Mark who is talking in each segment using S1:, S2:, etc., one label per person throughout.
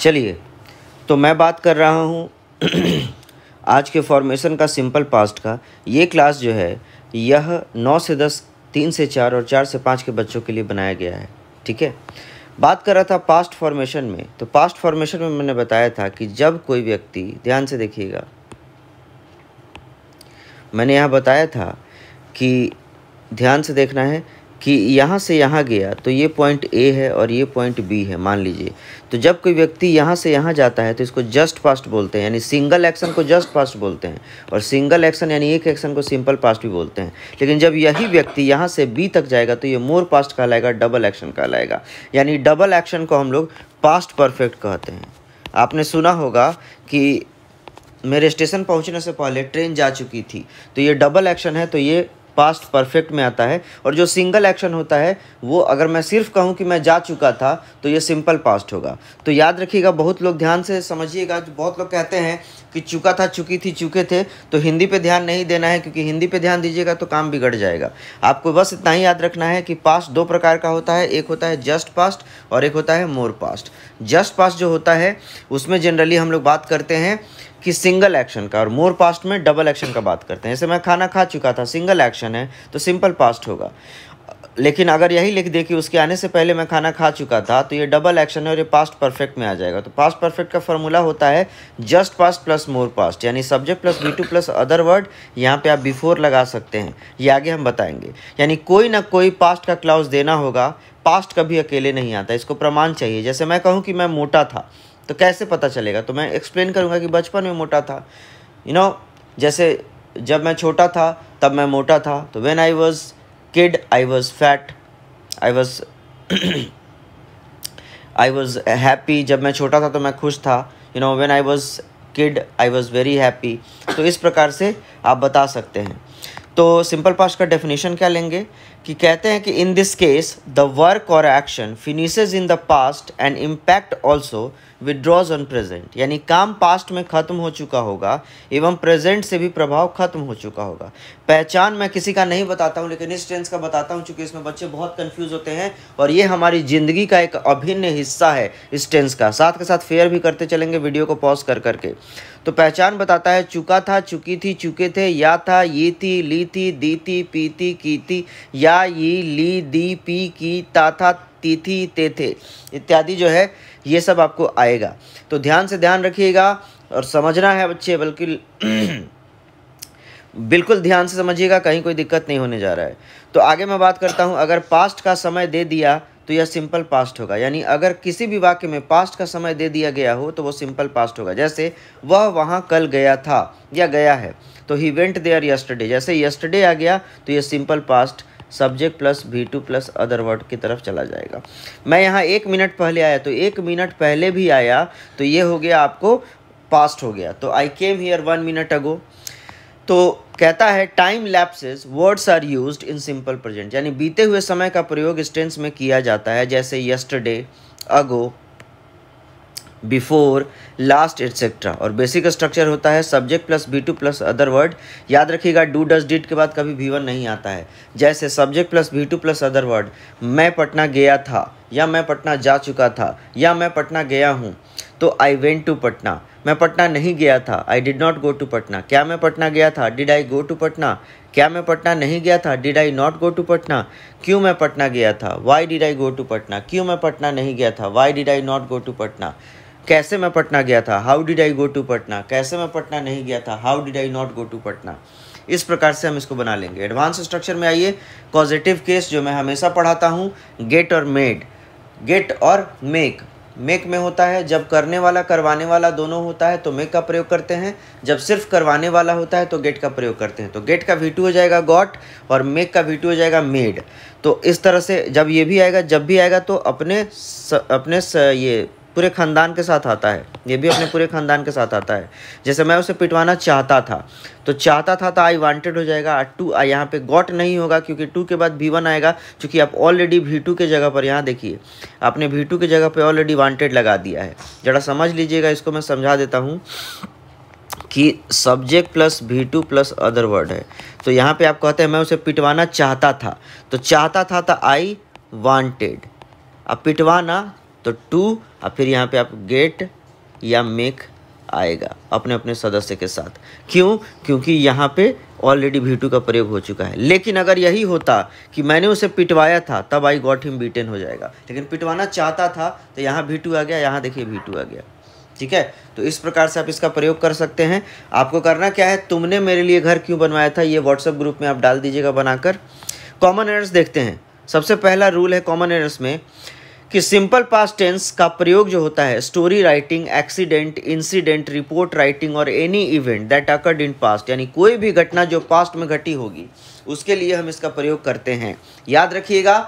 S1: चलिए तो मैं बात कर रहा हूँ आज के फॉर्मेशन का सिंपल पास्ट का ये क्लास जो है यह नौ से दस तीन से चार और चार से पाँच के बच्चों के लिए बनाया गया है ठीक है बात कर रहा था पास्ट फॉर्मेशन में तो पास्ट फॉर्मेशन में मैंने बताया था कि जब कोई व्यक्ति ध्यान से देखिएगा मैंने यहाँ बताया था कि ध्यान से देखना है कि यहाँ से यहाँ गया तो ये पॉइंट ए है और ये पॉइंट बी है मान लीजिए तो जब कोई व्यक्ति यहाँ से यहाँ जाता है तो इसको जस्ट पास्ट बोलते हैं यानी सिंगल एक्शन को जस्ट पास्ट बोलते हैं और सिंगल एक्शन यानी एक एक्शन को सिंपल पास्ट भी बोलते हैं लेकिन जब यही व्यक्ति यहाँ से बी तक जाएगा तो ये मोर पास्ट कहलाएगा डबल एक्शन कहलाएगा यानी डबल एक्शन को हम लोग पास्ट परफेक्ट कहते हैं आपने सुना होगा कि मेरे स्टेशन पहुंचने से पहले ट्रेन जा चुकी थी तो ये डबल एक्शन है तो ये पास्ट परफेक्ट में आता है और जो सिंगल एक्शन होता है वो अगर मैं सिर्फ कहूँ कि मैं जा चुका था तो ये सिंपल पास्ट होगा तो याद रखिएगा बहुत लोग ध्यान से समझिएगा बहुत लोग कहते हैं कि चुका था चुकी थी चुके थे तो हिंदी पे ध्यान नहीं देना है क्योंकि हिंदी पे ध्यान दीजिएगा तो काम बिगड़ जाएगा आपको बस इतना ही याद रखना है कि पास्ट दो प्रकार का होता है एक होता है जस्ट पास्ट और एक होता है मोर पास्ट जस्ट पास्ट जो होता है उसमें जनरली हम लोग बात करते हैं कि सिंगल एक्शन का और मोर पास्ट में डबल एक्शन का बात करते हैं जैसे मैं खाना खा चुका था सिंगल एक्शन है तो सिंपल पास्ट होगा लेकिन अगर यही लिख दे कि उसके आने से पहले मैं खाना खा चुका था तो ये डबल एक्शन है और ये पास्ट परफेक्ट में आ जाएगा तो पास्ट परफेक्ट का फॉर्मूला होता है just past plus more past यानी subject plus V two plus other word यहाँ पे आप बिफोर लगा सकते हैं ये आगे हम बताएंगे यानी कोई ना कोई पास्ट का क्लाउज देना होगा पास्ट कभी अकेले नहीं आता इसको प्रमाण चाहिए जैसे मैं कहूँ कि मैं मोटा था तो कैसे पता चलेगा तो मैं एक्सप्लेन करूँगा कि बचपन में मोटा था यू you नो know, जैसे जब मैं छोटा था तब मैं मोटा था तो when I was kid i was fat i was I was happy जब मैं छोटा था तो मैं खुश था you know when I was kid I was very happy तो इस प्रकार से आप बता सकते हैं तो सिंपल पास्ट का डेफिनेशन क्या लेंगे कि कहते हैं कि in this case the work or action finishes in the past and impact also withdraws on present यानी काम पास्ट में ख़त्म हो चुका होगा एवं प्रेजेंट से भी प्रभाव खत्म हो चुका होगा पहचान मैं किसी का नहीं बताता हूँ लेकिन इस टेंस का बताता हूँ चूंकि इसमें बच्चे बहुत कन्फ्यूज होते हैं और ये हमारी ज़िंदगी का एक अभिन्न हिस्सा है इस टेंस का साथ के साथ फेयर भी करते चलेंगे वीडियो को पॉज कर करके तो पहचान बताता है चुका था चुकी थी चुके थे या था ये थी ली थी दी थी पी थी की थी या या यी ली दी पी की ताथा तिथि तेथे इत्यादि जो है ये सब आपको आएगा तो ध्यान से ध्यान रखिएगा और समझना है बच्चे बल्कि बिल्कुल ध्यान से समझिएगा कहीं कोई दिक्कत नहीं होने जा रहा है तो आगे मैं बात करता हूँ अगर पास्ट का समय दे दिया तो यह सिंपल पास्ट होगा यानी अगर किसी भी वाक्य में पास्ट का समय दे दिया गया हो तो वो सिंपल पास्ट होगा जैसे वह वहाँ कल गया था या गया है तो ही वेंट देयर यस्टरडे जैसे यस्टरडे आ गया तो यह simple past subject plus V two plus other word की तरफ चला जाएगा मैं यहाँ एक मिनट पहले आया तो एक मिनट पहले भी आया तो ये हो गया आपको पास्ट हो गया तो I came here one minute ago तो कहता है time lapses words are used in simple present यानी बीते हुए समय का प्रयोग इस टेंस में किया जाता है जैसे yesterday ago before last etcetera और बेसिक स्ट्रक्चर होता है subject plus V two plus other word याद रखिएगा डू डस डिड के बाद कभी भी वन नहीं आता है जैसे subject plus V two plus other word मैं पटना गया था या मैं पटना जा चुका था या मैं पटना गया हूँ तो आई वेंट टू पटना मैं पटना नहीं गया था I did not go to Patna क्या मैं पटना गया था did I go to Patna क्या मैं पटना नहीं गया था did I not go to Patna क्यों मैं पटना गया था why did I go to Patna क्यों मैं पटना नहीं गया था why did I not go to Patna कैसे मैं पटना गया था how did I go to Patna कैसे मैं पटना नहीं गया था how did I not go to Patna इस प्रकार से हम इसको बना लेंगे एडवांस स्ट्रक्चर में आइए पॉजिटिव केस जो मैं हमेशा पढ़ाता हूँ गेट और मेड गेट और मेक मेक में होता है जब करने वाला करवाने वाला दोनों होता है तो मेक का प्रयोग करते हैं जब सिर्फ करवाने वाला होता है तो गेट का प्रयोग करते हैं तो गेट का वी हो जाएगा गॉट और मेक का वी हो जाएगा मेड तो इस तरह से जब ये भी आएगा जब भी आएगा तो अपने स, अपने स, ये पूरे ख़ानदान के साथ आता है ये भी अपने पूरे ख़ानदान के साथ आता है जैसे मैं उसे पिटवाना चाहता था तो चाहता था तो आई वांटेड हो जाएगा टू यहाँ पे गॉट नहीं होगा क्योंकि टू के बाद भी वन आएगा क्योंकि आप ऑलरेडी भी टू के जगह पर यहाँ देखिए आपने भी टू के जगह पर ऑलरेडी वांटेड लगा दिया है जरा समझ लीजिएगा इसको मैं समझा देता हूँ कि subject plus V two plus other word है तो यहाँ पे आप कहते हैं मैं उसे पिटवाना चाहता था तो चाहता था तो आई वांटेड अब पिटवाना तो टू और फिर यहाँ पे आप गेट या मेक आएगा अपने अपने सदस्य के साथ क्यों क्योंकि यहाँ पे ऑलरेडी वी का प्रयोग हो चुका है लेकिन अगर यही होता कि मैंने उसे पिटवाया था तब आई गॉट हिम बीटेन हो जाएगा लेकिन पिटवाना चाहता था तो यहाँ वी आ गया यहाँ देखिए वी आ गया ठीक है तो इस प्रकार से आप इसका प्रयोग कर सकते हैं आपको करना क्या है तुमने मेरे लिए घर क्यों बनवाया था ये व्हाट्सएप ग्रुप में आप डाल दीजिएगा बनाकर कॉमन एरर्स देखते हैं सबसे पहला रूल है कॉमन एरर्स में कि सिंपल पास टेंस का प्रयोग जो होता है story writing accident incident report writing और any event that occurred in past यानी कोई भी घटना जो पास्ट में घटी होगी उसके लिए हम इसका प्रयोग करते हैं याद रखिएगा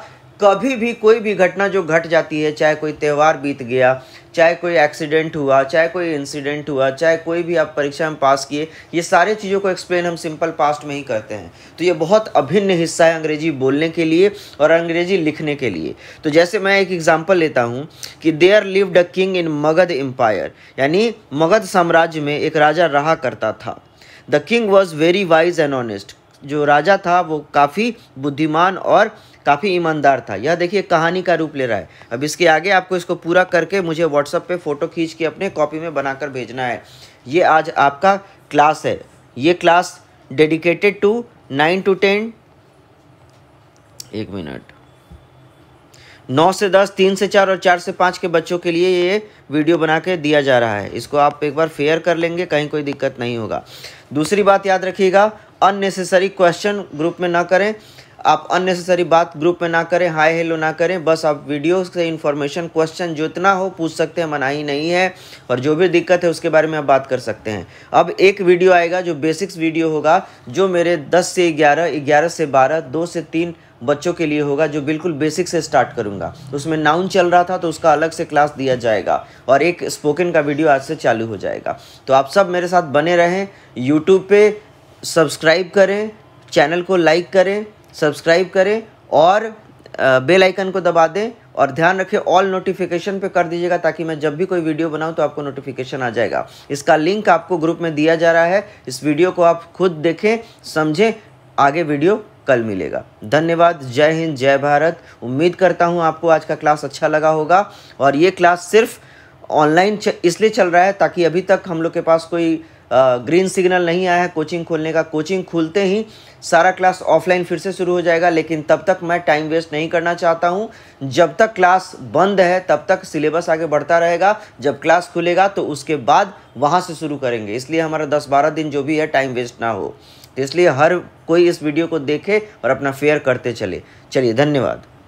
S1: कभी भी कोई भी घटना जो घट जाती है चाहे कोई त्यौहार बीत गया चाहे कोई एक्सीडेंट हुआ चाहे कोई इंसिडेंट हुआ चाहे कोई भी आप परीक्षा में पास किए ये सारे चीज़ों को एक्सप्लेन हम सिंपल पास्ट में ही करते हैं तो ये बहुत अभिन्न हिस्सा है अंग्रेजी बोलने के लिए और अंग्रेजी लिखने के लिए तो जैसे मैं एक एग्जाम्पल लेता हूँ कि there lived a king in Magadh empire यानी मगध साम्राज्य में एक राजा रहा करता था the king was very wise and honest जो राजा था वो काफ़ी बुद्धिमान और काफ़ी ईमानदार था यह देखिए कहानी का रूप ले रहा है अब इसके आगे आपको इसको पूरा करके मुझे व्हाट्सअप पे फ़ोटो खींच के अपने कॉपी में बनाकर भेजना है ये आज आपका क्लास है ये class dedicated to nine to ten एक मिनट नौ से दस तीन से चार और चार से पाँच के बच्चों के लिए ये वीडियो बना के दिया जा रहा है इसको आप एक बार फेयर कर लेंगे कहीं कोई दिक्कत नहीं होगा दूसरी बात याद रखिएगा अननेसेसरी क्वेश्चन ग्रुप में ना करें आप अननेसेसरी बात ग्रुप में ना करें हाय हेलो ना करें बस आप वीडियो से इन्फॉर्मेशन क्वेश्चन जितना हो पूछ सकते हैं मनाही नहीं है और जो भी दिक्कत है उसके बारे में आप बात कर सकते हैं अब एक वीडियो आएगा जो बेसिक्स वीडियो होगा जो मेरे दस से ग्यारह ग्यारह से बारह दो से तीन बच्चों के लिए होगा जो बिल्कुल बेसिक से स्टार्ट करूंगा उसमें नाउन चल रहा था तो उसका अलग से क्लास दिया जाएगा और एक स्पोकन का वीडियो आज से चालू हो जाएगा तो आप सब मेरे साथ बने रहें यूट्यूब पे सब्सक्राइब करें चैनल को लाइक करें सब्सक्राइब करें और बेल आइकन को दबा दें और ध्यान रखें ऑल नोटिफिकेशन पे कर दीजिएगा ताकि मैं जब भी कोई वीडियो बनाऊं तो आपको नोटिफिकेशन आ जाएगा इसका लिंक आपको ग्रुप में दिया जा रहा है इस वीडियो को आप खुद देखें समझें आगे वीडियो कल मिलेगा धन्यवाद जय हिंद जय भारत उम्मीद करता हूँ आपको आज का क्लास अच्छा लगा होगा और ये क्लास सिर्फ ऑनलाइन इसलिए चल रहा है ताकि अभी तक हम लोग के पास कोई ग्रीन सिग्नल नहीं आया है कोचिंग खोलने का कोचिंग खुलते ही सारा क्लास ऑफलाइन फिर से शुरू हो जाएगा लेकिन तब तक मैं टाइम वेस्ट नहीं करना चाहता हूँ जब तक क्लास बंद है तब तक सिलेबस आगे बढ़ता रहेगा जब क्लास खुलेगा तो उसके बाद वहाँ से शुरू करेंगे इसलिए हमारा दस बारह दिन जो भी है टाइम वेस्ट ना हो तो इसलिए हर कोई इस वीडियो को देखे और अपना फेयर करते चले चलिए धन्यवाद